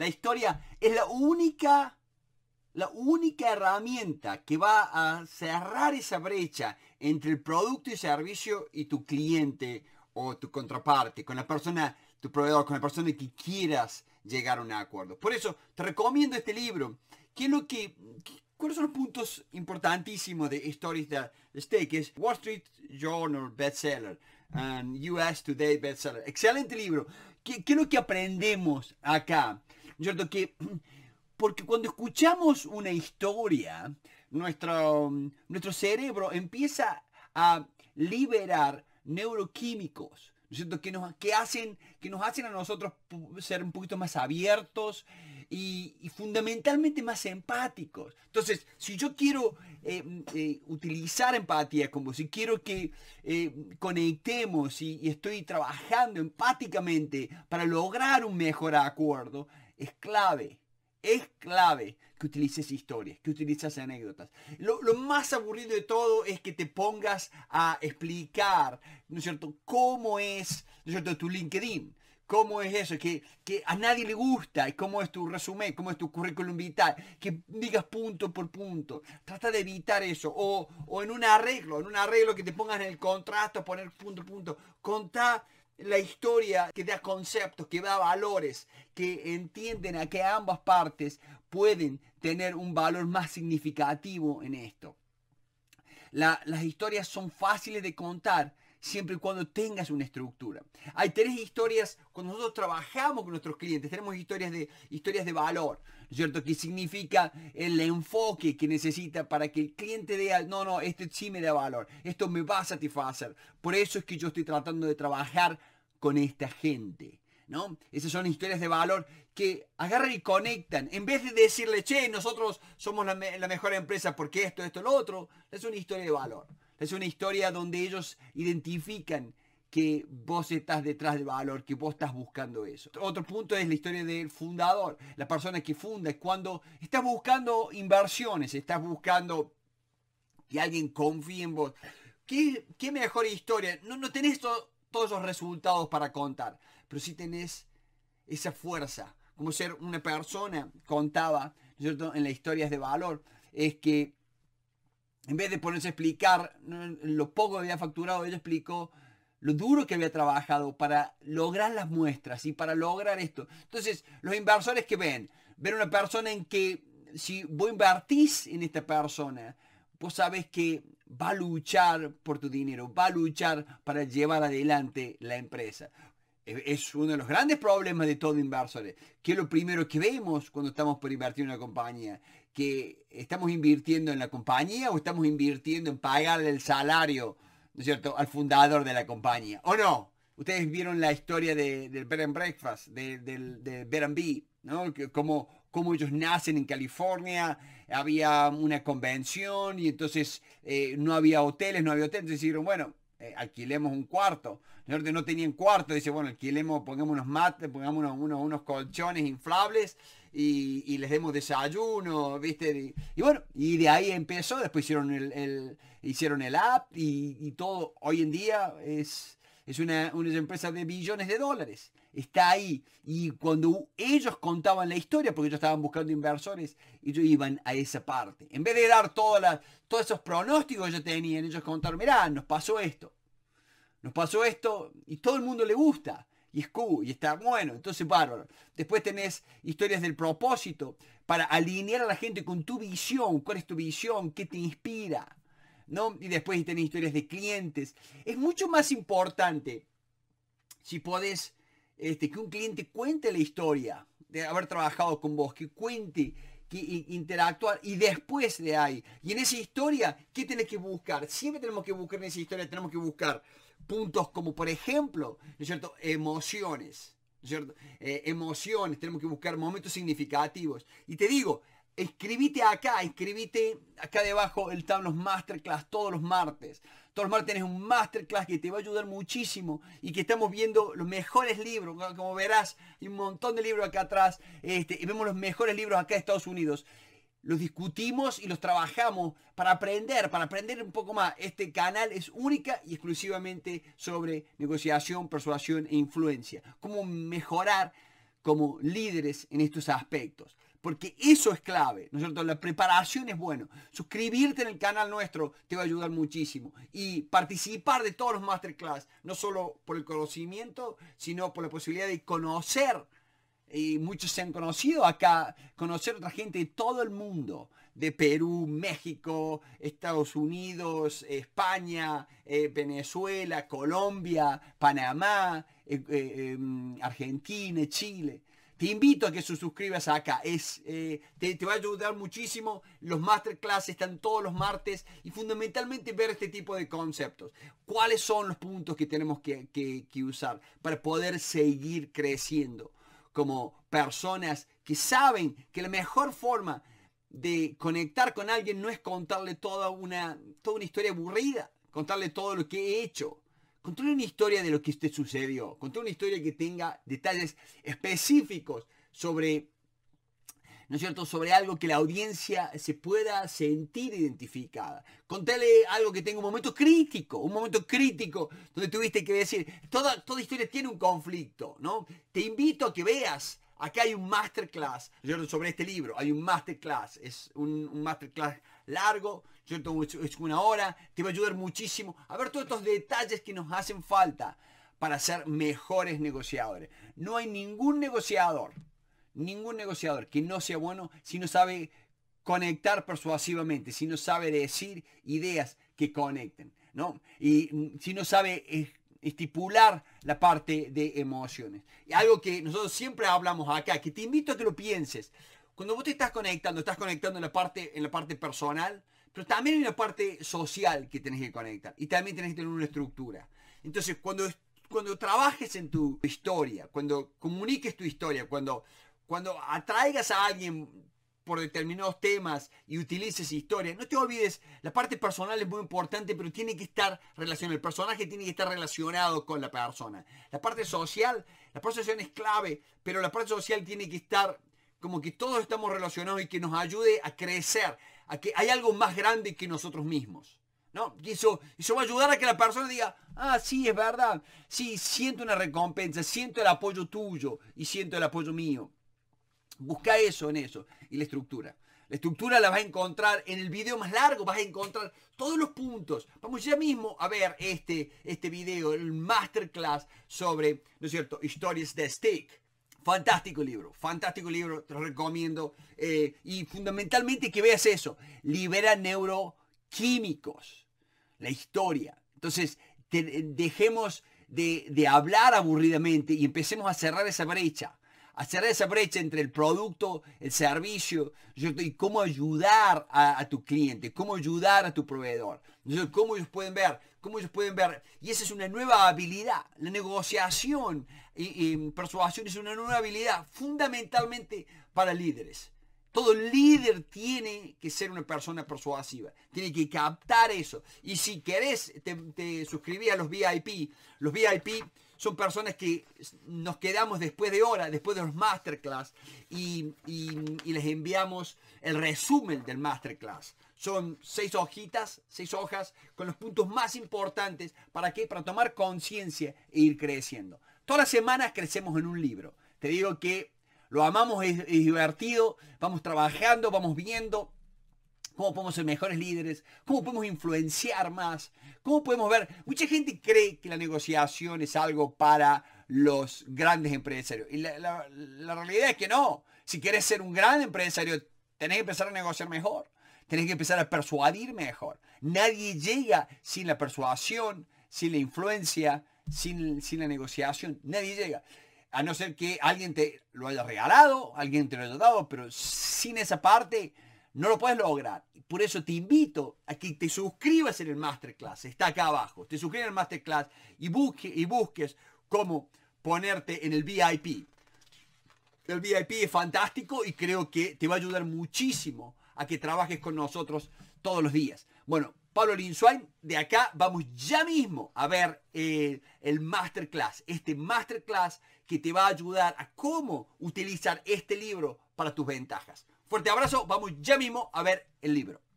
La historia es la única, la única herramienta que va a cerrar esa brecha entre el producto y servicio y tu cliente o tu contraparte, con la persona, tu proveedor, con la persona que quieras llegar a un acuerdo. Por eso te recomiendo este libro. lo que, ¿Cuáles son los puntos importantísimos de Stories That Stake? Wall Street Journal bestseller, and US Today bestseller. Excelente libro. ¿Qué, es lo que aprendemos acá? cierto? Que, porque cuando escuchamos una historia, nuestro, nuestro cerebro empieza a liberar neuroquímicos, Que nos, que hacen, que nos hacen a nosotros ser un poquito más abiertos y, fundamentalmente más empáticos. Entonces, si yo quiero eh, eh, utilizar empatía, como si quiero que eh, conectemos y estoy trabajando empáticamente para lograr un mejor acuerdo, es clave, es clave que utilices historias, que utilices anécdotas. Lo, más aburrido de todo es que te pongas a explicar, ¿no es cierto?, cómo es, ¿no es cierto?, tu LinkedIn. ¿Cómo es eso? Que, a nadie le gusta. ¿Cómo es tu resumen? ¿Cómo es tu currículum vital? Que digas punto por punto. Trata de evitar eso. O, en un arreglo, en un arreglo que te pongas en el contrato, poner punto, punto. Contá la historia que da conceptos, que da valores, que entienden a que ambas partes pueden tener un valor más significativo en esto. las historias son fáciles de contar siempre y cuando tengas una estructura. Hay tres historias, cuando nosotros trabajamos con nuestros clientes, tenemos historias de, historias de valor, ¿cierto? Que significa el enfoque que necesita para que el cliente diga, no, no, este sí me da valor, esto me va a satisfacer. Por eso es que yo estoy tratando de trabajar con esta gente. ¿No? Esas son historias de valor que agarran y conectan. En vez de decirle, che, nosotros somos la, mejor empresa porque esto, esto, lo otro, es una historia de valor. Es una historia donde ellos identifican que vos estás detrás de valor, que vos estás buscando eso. Otro punto es la historia del fundador, la persona que funda, cuando estás buscando inversiones, estás buscando que alguien confíe en vos. ¿Qué, mejor historia? no tenés todo todos los resultados para contar. Pero si tenés esa fuerza, como ser una persona contaba, ¿cierto? En las historias de valor, es que en vez de ponerse a explicar lo poco que había facturado, ella explicó lo duro que había trabajado para lograr las muestras y para lograr esto. Entonces, los inversores que ven, ven una persona en que si vos invertís en esta persona, vos sabes que va a luchar por tu dinero, va a luchar para llevar adelante la empresa. E, es uno de los grandes problemas de todo inversor, eh, que es lo primero que vemos cuando estamos por invertir en una compañía, que estamos invirtiendo en la compañía o estamos invirtiendo en pagarle el salario, ¿no es cierto?, al fundador de la compañía, ¿o no? Ustedes vieron la historia de, del Bed Breakfast, de, del, de Bed ¿no? ellos nacen en California, había una convención y entonces eh, no había hoteles, no había hoteles. Entonces dijeron, bueno, eh, alquilemos un cuarto. Norte no tenían cuarto, dice, bueno, alquilemos, pongamos unos mates, pongamos unos, unos, colchones inflables y, les demos desayuno, ¿viste? Y, bueno, y de ahí empezó, después hicieron el, hicieron el app y, y, todo, hoy en día es es una, empresa de billones de dólares, está ahí. Y cuando ellos contaban la historia, porque ellos estaban buscando inversores, ellos iban a esa parte. En vez de dar todas las, todos esos pronósticos que ellos tenían, ellos contaron, mirá, nos pasó esto, nos pasó esto, y todo el mundo le gusta y es cool, y está bueno, entonces bárbaro. Después tenés historias del propósito para alinear a la gente con tu visión, cuál es tu visión, qué te inspira. ¿no? Y después tenés historias de clientes. Es mucho más importante si podés este, que un cliente cuente la historia de haber trabajado con vos, que cuente, que interactuar y después de ahí. Y en esa historia, ¿qué tenés que buscar? Siempre tenemos que buscar en esa historia, tenemos que buscar puntos como por ejemplo, es cierto? Emociones. cierto? Eh, emociones, tenemos que buscar momentos significativos. Y te digo, Escribite acá, escribite acá debajo el Tablos Masterclass todos los martes. Todos los martes tenés un masterclass que te va a ayudar muchísimo y que estamos viendo los mejores libros. Como verás, hay un montón de libros acá atrás este, y vemos los mejores libros acá de Estados Unidos. Los discutimos y los trabajamos para aprender, para aprender un poco más. Este canal es única y exclusivamente sobre negociación, persuasión e influencia. Cómo mejorar como líderes en estos aspectos. Porque eso es clave, ¿no es cierto? La preparación es bueno. Suscribirte en el canal nuestro te va a ayudar muchísimo. Y participar de todos los masterclass, no solo por el conocimiento, sino por la posibilidad de conocer, y muchos se han conocido acá, conocer otra gente de todo el mundo, de Perú, México, Estados Unidos, España, eh, Venezuela, Colombia, Panamá, eh, eh, em, Argentina, Chile. Te invito a que suscribas acá. Es, eh, te, va a ayudar muchísimo. Los masterclasses están todos los martes y fundamentalmente ver este tipo de conceptos. ¿Cuáles son los puntos que tenemos que, usar para poder seguir creciendo como personas que saben que la mejor forma de conectar con alguien no es contarle toda una, toda una historia aburrida, contarle todo lo que he hecho Contale una historia de lo que usted sucedió. contale una historia que tenga detalles específicos sobre, ¿no es cierto?, sobre algo que la audiencia se pueda sentir identificada. Contale algo que tenga un momento crítico, un momento crítico donde tuviste que decir, toda, toda historia tiene un conflicto, ¿no? Te invito a que veas Acá hay un masterclass sobre este libro. Hay un masterclass. Es un masterclass largo, yo tomo Una hora, te va a ayudar muchísimo a ver todos estos detalles que nos hacen falta para ser mejores negociadores. No hay ningún negociador, ningún negociador que no sea bueno si no sabe conectar persuasivamente, si no sabe decir ideas que conecten, ¿no? Y si no sabe estipular la parte de emociones. Y algo que nosotros siempre hablamos acá, que te invito a que lo pienses. Cuando vos te estás conectando, estás conectando en la parte, en la parte personal, pero también en la parte social que tenés que conectar. Y también tenés que tener una estructura. Entonces, cuando, cuando trabajes en tu historia, cuando comuniques tu historia, cuando, cuando atraigas a alguien por determinados temas y utilices historia. No te olvides, la parte personal es muy importante, pero tiene que estar relacionada. El personaje tiene que estar relacionado con la persona. La parte social, la procesión es clave, pero la parte social tiene que estar como que todos estamos relacionados y que nos ayude a crecer, a que hay algo más grande que nosotros mismos. ¿No? Y eso, eso va a ayudar a que la persona diga, ah, sí, es verdad, sí, siento una recompensa, siento el apoyo tuyo y siento el apoyo mío. Busca eso en eso y la estructura. La estructura la vas a encontrar en el video más largo, vas a encontrar todos los puntos. Vamos ya mismo a ver este, este video, el masterclass sobre, ¿no es cierto?, historias de stick. Fantástico libro, fantástico libro, te lo recomiendo. Eh, y fundamentalmente que veas eso, libera neuroquímicos, la historia. Entonces, dejemos de, hablar aburridamente y empecemos a cerrar esa brecha, a cerrar esa brecha entre el producto, el servicio, y cómo ayudar a, tu cliente, cómo ayudar a tu proveedor. ¿Cómo ellos pueden ver? como ellos pueden ver. Y esa es una nueva habilidad. La negociación y, persuasión es una nueva habilidad fundamentalmente para líderes. Todo líder tiene que ser una persona persuasiva. Tiene que captar eso. Y si querés, te, suscribí a los VIP. Los VIP son personas que nos quedamos después de hora, después de los masterclass, y les enviamos el resumen del masterclass. Son seis hojitas, seis hojas con los puntos más importantes. ¿Para qué? Para tomar conciencia e ir creciendo. Todas las semanas crecemos en un libro. Te digo que lo amamos, es, divertido, vamos trabajando, vamos viendo, cómo podemos ser mejores líderes, cómo podemos influenciar más, cómo podemos ver. Mucha gente cree que la negociación es algo para los grandes empresarios. Y la, la realidad es que no. Si quieres ser un gran empresario, tenés que empezar a negociar mejor. Tienes que empezar a persuadir mejor. Nadie llega sin la persuasión, sin la influencia, sin, sin la negociación. Nadie llega. A no ser que alguien te lo haya regalado, alguien te lo haya dado, pero sin esa parte no lo puedes lograr. Por eso te invito a que te suscribas en el Masterclass. Está acá abajo. Te suscribas en el Masterclass y, busque, y busques cómo ponerte en el VIP. El VIP es fantástico y creo que te va a ayudar muchísimo a que trabajes con nosotros todos los días. Bueno, Pablo Linswine, de acá vamos ya mismo a ver eh, el masterclass, este masterclass que te va a ayudar a cómo utilizar este libro para tus ventajas. Fuerte abrazo, vamos ya mismo a ver el libro.